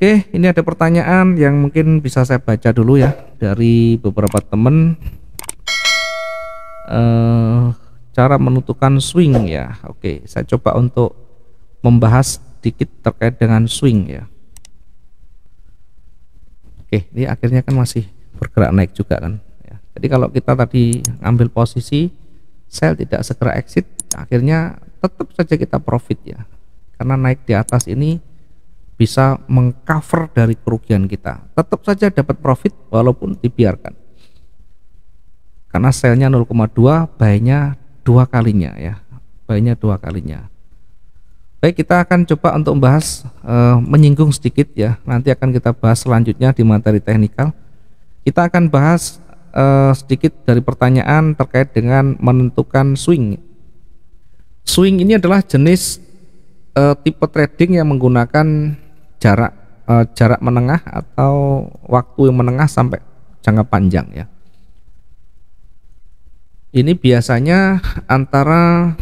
Oke, ini ada pertanyaan yang mungkin bisa saya baca dulu ya dari beberapa temen. Uh, cara menentukan swing ya. Oke, saya coba untuk membahas sedikit terkait dengan swing ya. Oke, ini akhirnya kan masih bergerak naik juga kan. Ya. Jadi kalau kita tadi ambil posisi sell tidak segera exit, akhirnya tetap saja kita profit ya. Karena naik di atas ini bisa mengcover dari kerugian kita. Tetap saja dapat profit walaupun dibiarkan. Karena selnya 0,2, buy dua kalinya ya. buy dua kalinya. Baik, kita akan coba untuk membahas e, menyinggung sedikit ya. Nanti akan kita bahas selanjutnya di materi teknikal. Kita akan bahas e, sedikit dari pertanyaan terkait dengan menentukan swing. Swing ini adalah jenis e, tipe trading yang menggunakan jarak uh, jarak menengah atau waktu yang menengah sampai jangka panjang ya. Ini biasanya antara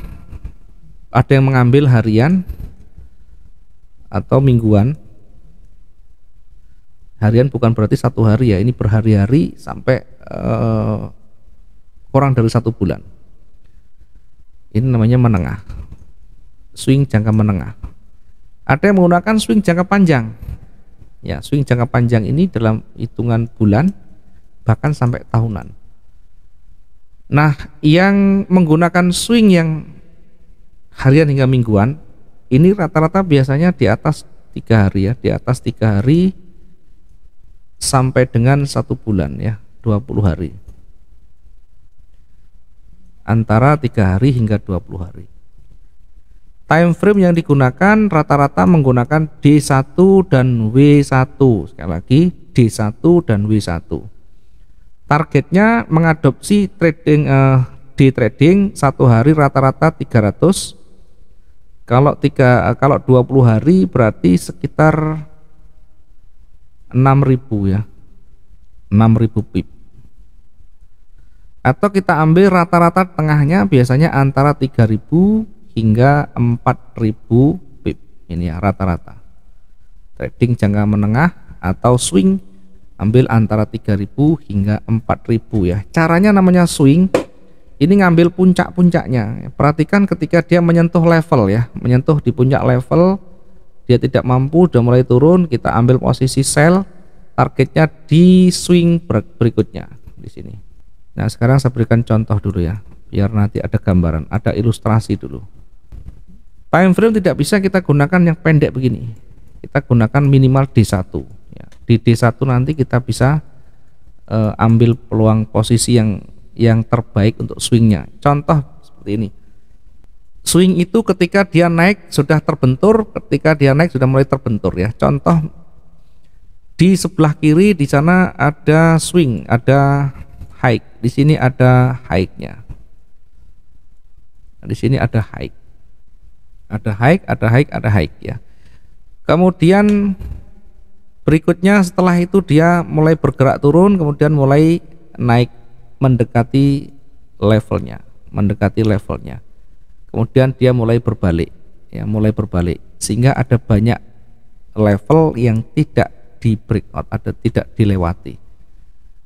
ada yang mengambil harian atau mingguan. Harian bukan berarti satu hari ya, ini berhari-hari sampai uh, kurang dari satu bulan. Ini namanya menengah, swing jangka menengah. Ada yang menggunakan swing jangka panjang. Ya, swing jangka panjang ini dalam hitungan bulan bahkan sampai tahunan. Nah, yang menggunakan swing yang harian hingga mingguan, ini rata-rata biasanya di atas tiga hari ya, di atas tiga hari sampai dengan satu bulan ya, 20 hari. Antara tiga hari hingga 20 hari time frame yang digunakan rata-rata menggunakan D1 dan W1 sekali lagi D1 dan W1 targetnya mengadopsi trading eh, di trading satu hari rata-rata 300 kalau tiga eh, kalau 20 hari berarti sekitar 6000 ya 6000 pip atau kita ambil rata-rata tengahnya biasanya antara 3000 hingga 4000 pip. Ini ya rata-rata. Trading jangka menengah atau swing ambil antara 3000 hingga 4000 ya. Caranya namanya swing. Ini ngambil puncak-puncaknya. Perhatikan ketika dia menyentuh level ya, menyentuh di puncak level dia tidak mampu sudah mulai turun, kita ambil posisi sell targetnya di swing berikutnya di sini. Nah, sekarang saya berikan contoh dulu ya, biar nanti ada gambaran, ada ilustrasi dulu time frame tidak bisa kita gunakan yang pendek begini kita gunakan minimal D1 ya. di D1 nanti kita bisa uh, ambil peluang posisi yang yang terbaik untuk swingnya contoh seperti ini swing itu ketika dia naik sudah terbentur ketika dia naik sudah mulai terbentur ya contoh di sebelah kiri di sana ada swing ada high di sini ada high-nya di sini ada high ada high, ada high, ada high ya. Kemudian berikutnya setelah itu dia mulai bergerak turun kemudian mulai naik mendekati levelnya, mendekati levelnya. Kemudian dia mulai berbalik ya, mulai berbalik sehingga ada banyak level yang tidak di breakout, ada tidak dilewati.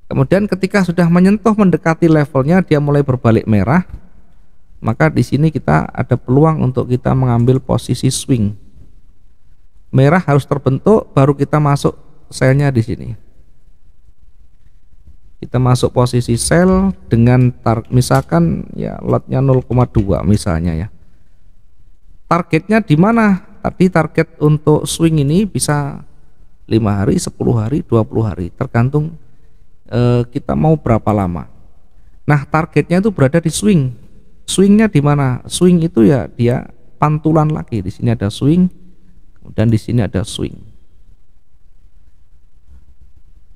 Kemudian ketika sudah menyentuh mendekati levelnya dia mulai berbalik merah, maka di sini kita ada peluang untuk kita mengambil posisi swing. Merah harus terbentuk baru kita masuk selnya di sini. Kita masuk posisi sel dengan target misalkan ya lotnya 0,2 misalnya ya. Targetnya di mana? Tadi target untuk swing ini bisa 5 hari, 10 hari, 20 hari tergantung eh, kita mau berapa lama. Nah, targetnya itu berada di swing swingnya di mana swing itu ya dia pantulan lagi di sini ada swing dan di sini ada swing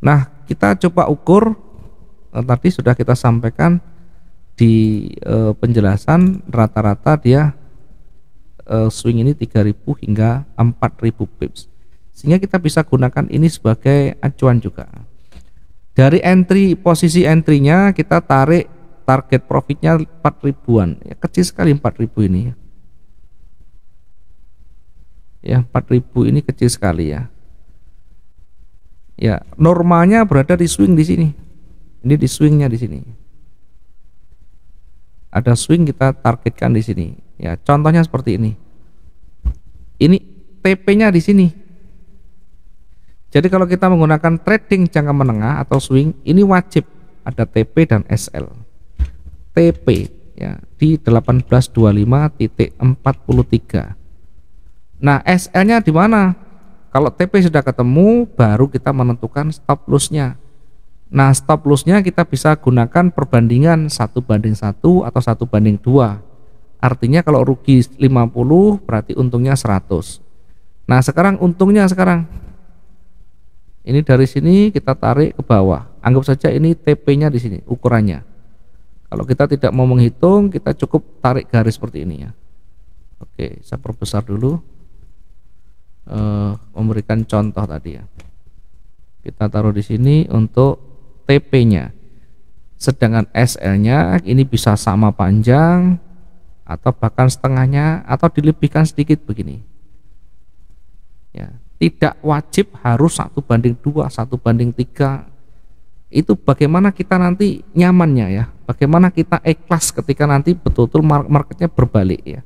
nah kita coba ukur eh, tadi sudah kita sampaikan di e, penjelasan rata-rata dia e, swing ini 3000 hingga 4000 pips sehingga kita bisa gunakan ini sebagai acuan juga dari entry posisi entry-nya kita tarik target profitnya 4 ribuan ya kecil sekali 4 ribu ini ya 4 ya, ribu ini kecil sekali ya ya normalnya berada di swing di sini ini di swingnya di sini ada swing kita targetkan di sini. Ya, contohnya seperti ini. Ini TP-nya di sini. Jadi kalau kita menggunakan trading jangka menengah atau swing, ini wajib ada TP dan SL. TP ya di 1825.43. Nah, SL-nya di mana? Kalau TP sudah ketemu baru kita menentukan stop loss-nya. Nah, stop loss-nya kita bisa gunakan perbandingan 1 banding 1 atau 1 banding 2. Artinya kalau rugi 50 berarti untungnya 100. Nah, sekarang untungnya sekarang ini dari sini kita tarik ke bawah. Anggap saja ini TP-nya di sini ukurannya kalau kita tidak mau menghitung, kita cukup tarik garis seperti ini ya. Oke, saya perbesar dulu. E, memberikan contoh tadi ya. Kita taruh di sini untuk TP-nya. Sedangkan SL-nya ini bisa sama panjang atau bahkan setengahnya atau dilebihkan sedikit begini. Ya, tidak wajib harus satu banding dua, satu banding tiga, itu bagaimana kita nanti nyamannya ya bagaimana kita ikhlas ketika nanti betul-betul marketnya berbalik ya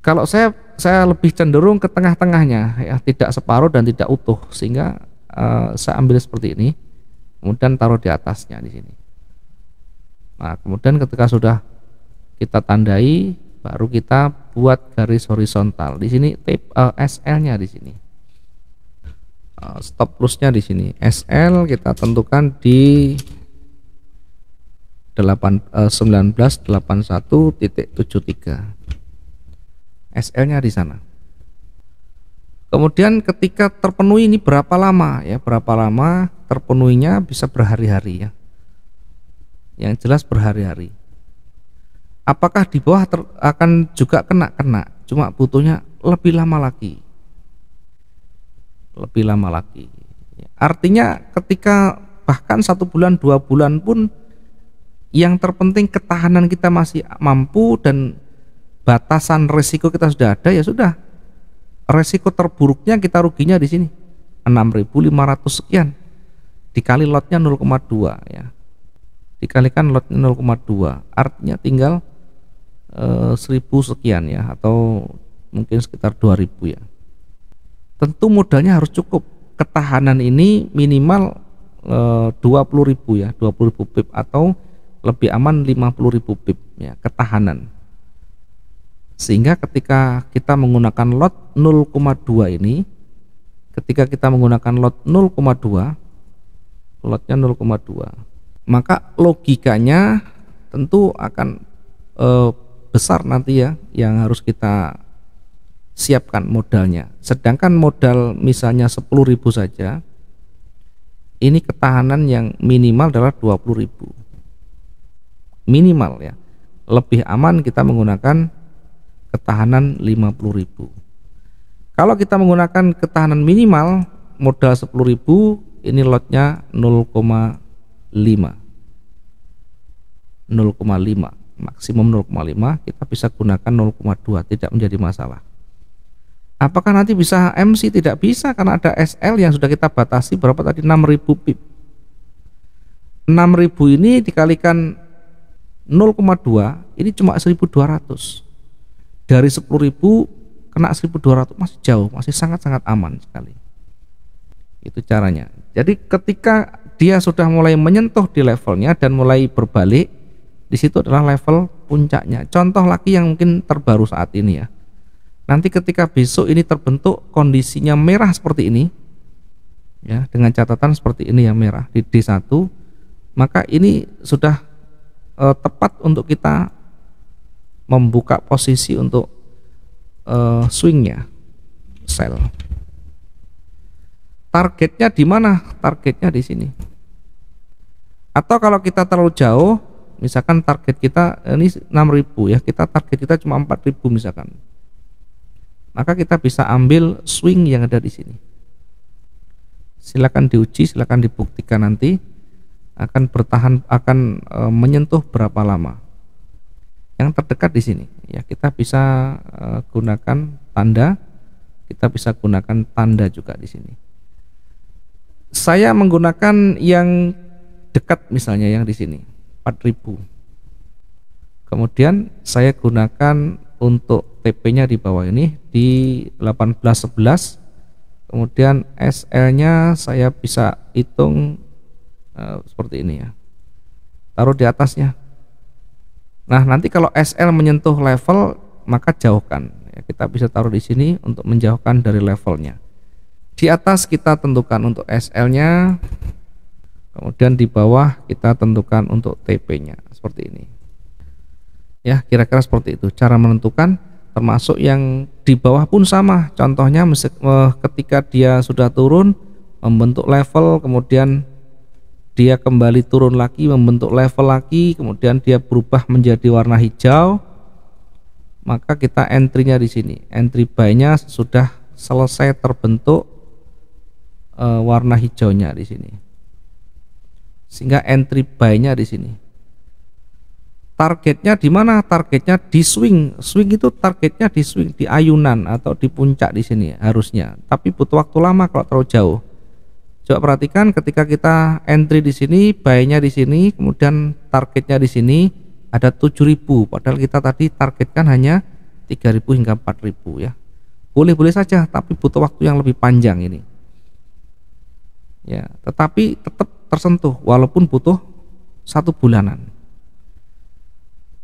kalau saya saya lebih cenderung ke tengah-tengahnya ya tidak separuh dan tidak utuh sehingga uh, saya ambil seperti ini kemudian taruh di atasnya di sini nah kemudian ketika sudah kita tandai baru kita buat garis horizontal di sini tip uh, eh, SL nya di sini Eh, stop lossnya di sini SL kita tentukan di 1981.73 SL nya di sana kemudian ketika terpenuhi ini berapa lama ya berapa lama terpenuhinya bisa berhari-hari ya yang jelas berhari-hari apakah di bawah akan juga kena-kena cuma butuhnya lebih lama lagi lebih lama lagi. Artinya ketika bahkan satu bulan dua bulan pun yang terpenting ketahanan kita masih mampu dan batasan resiko kita sudah ada ya sudah resiko terburuknya kita ruginya di sini 6.500 sekian dikali lotnya 0,2 ya dikalikan lot 0,2 artinya tinggal eh, seribu 1000 sekian ya atau mungkin sekitar 2000 ya tentu modalnya harus cukup ketahanan ini minimal eh, dua puluh ribu ya dua puluh ribu pip atau lebih aman lima puluh ribu pip ya ketahanan sehingga ketika kita menggunakan lot 0,2 ini ketika kita menggunakan lot 0,2 lotnya 0,2 maka logikanya tentu akan e, besar nanti ya yang harus kita siapkan modalnya. Sedangkan modal misalnya 10.000 saja, ini ketahanan yang minimal adalah 20.000. Minimal ya. Lebih aman kita menggunakan ketahanan 50.000. Kalau kita menggunakan ketahanan minimal modal 10.000, ini lotnya 0,5. 0,5 maksimum 0,5 kita bisa gunakan 0,2 tidak menjadi masalah Apakah nanti bisa MC? Tidak bisa karena ada SL yang sudah kita batasi berapa tadi 6000 pip. 6000 ini dikalikan 0,2 ini cuma 1200. Dari 10.000 kena 1200 masih jauh, masih sangat-sangat aman sekali. Itu caranya. Jadi ketika dia sudah mulai menyentuh di levelnya dan mulai berbalik, di situ adalah level puncaknya. Contoh lagi yang mungkin terbaru saat ini ya Nanti ketika besok ini terbentuk kondisinya merah seperti ini, ya dengan catatan seperti ini yang merah di D1, maka ini sudah e, tepat untuk kita membuka posisi untuk e, swingnya sell. Targetnya di mana? Targetnya di sini. Atau kalau kita terlalu jauh, misalkan target kita ini 6000 ya, kita target kita cuma 4000 misalkan maka kita bisa ambil swing yang ada di sini. Silakan diuji, silakan dibuktikan nanti akan bertahan akan e, menyentuh berapa lama. Yang terdekat di sini ya kita bisa e, gunakan tanda, kita bisa gunakan tanda juga di sini. Saya menggunakan yang dekat misalnya yang di sini 4000. Kemudian saya gunakan untuk TP-nya di bawah ini di 1811 kemudian SL-nya saya bisa hitung uh, seperti ini ya taruh di atasnya nah nanti kalau SL menyentuh level maka jauhkan ya, kita bisa taruh di sini untuk menjauhkan dari levelnya di atas kita tentukan untuk SL-nya kemudian di bawah kita tentukan untuk TP-nya seperti ini ya kira-kira seperti itu cara menentukan termasuk yang di bawah pun sama contohnya eh, ketika dia sudah turun membentuk level kemudian dia kembali turun lagi membentuk level lagi kemudian dia berubah menjadi warna hijau maka kita entry-nya di sini entry buy-nya sudah selesai terbentuk e, warna hijaunya di sini sehingga entry buy-nya di sini targetnya di mana? Targetnya di swing. Swing itu targetnya di swing, di ayunan atau di puncak di sini harusnya. Tapi butuh waktu lama kalau terlalu jauh. Coba perhatikan ketika kita entry di sini, buy-nya di sini, kemudian targetnya di sini ada 7000 padahal kita tadi targetkan hanya 3000 hingga 4000 ya. Boleh-boleh saja tapi butuh waktu yang lebih panjang ini. Ya, tetapi tetap tersentuh walaupun butuh satu bulanan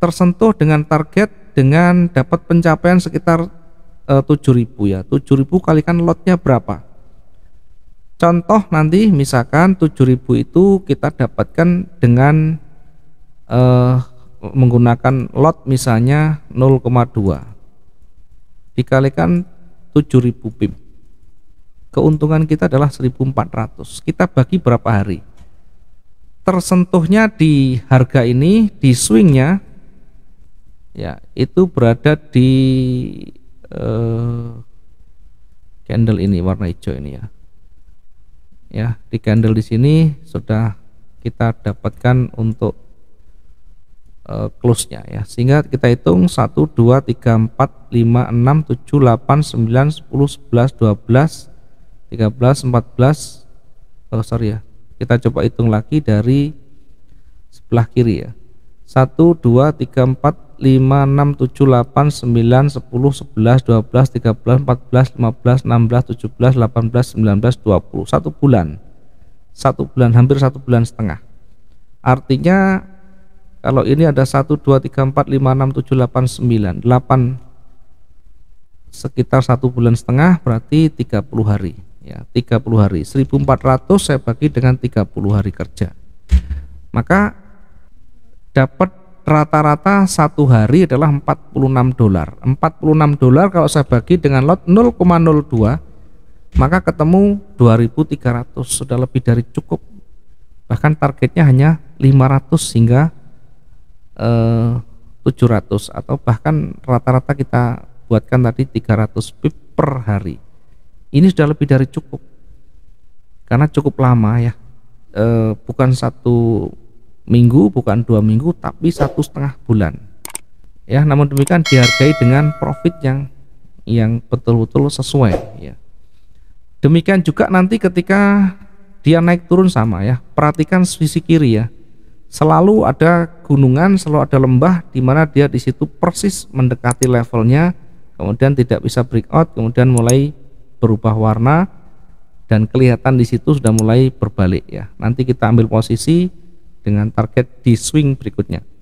tersentuh dengan target dengan dapat pencapaian sekitar e, eh, 7000 ya 7000 kalikan lotnya berapa contoh nanti misalkan 7000 itu kita dapatkan dengan e, menggunakan lot misalnya 0,2 dikalikan 7000 pip keuntungan kita adalah 1400 kita bagi berapa hari tersentuhnya di harga ini di swingnya ya itu berada di uh, candle ini warna hijau ini ya ya di candle di sini sudah kita dapatkan untuk uh, close-nya ya. Sehingga kita hitung 1 2 3 4 5 6 7 8 9 10 11 12 13 14 oh sorry ya. Kita coba hitung lagi dari sebelah kiri ya. 1 2 3 4 5, 6, 7, 8, 9, 10, 11, 12, 13, 14, 15, 16, 17, 18, 19, 20, satu bulan satu bulan hampir satu bulan setengah artinya kalau ini ada 1 2 3 4 5 6 7 8 9 8 sekitar satu bulan setengah berarti 30 hari ya 30 hari 1400 saya bagi dengan 30 hari kerja maka dapat rata-rata satu hari adalah 46 dolar 46 dolar kalau saya bagi dengan lot 0,02 maka ketemu 2300 sudah lebih dari cukup bahkan targetnya hanya 500 hingga eh, 700 atau bahkan rata-rata kita buatkan tadi 300 pip per hari ini sudah lebih dari cukup karena cukup lama ya eh, bukan satu minggu bukan dua minggu tapi satu setengah bulan ya namun demikian dihargai dengan profit yang yang betul-betul sesuai ya demikian juga nanti ketika dia naik turun sama ya perhatikan sisi kiri ya selalu ada gunungan selalu ada lembah di mana dia di situ persis mendekati levelnya kemudian tidak bisa breakout kemudian mulai berubah warna dan kelihatan di situ sudah mulai berbalik ya nanti kita ambil posisi dengan target di swing berikutnya.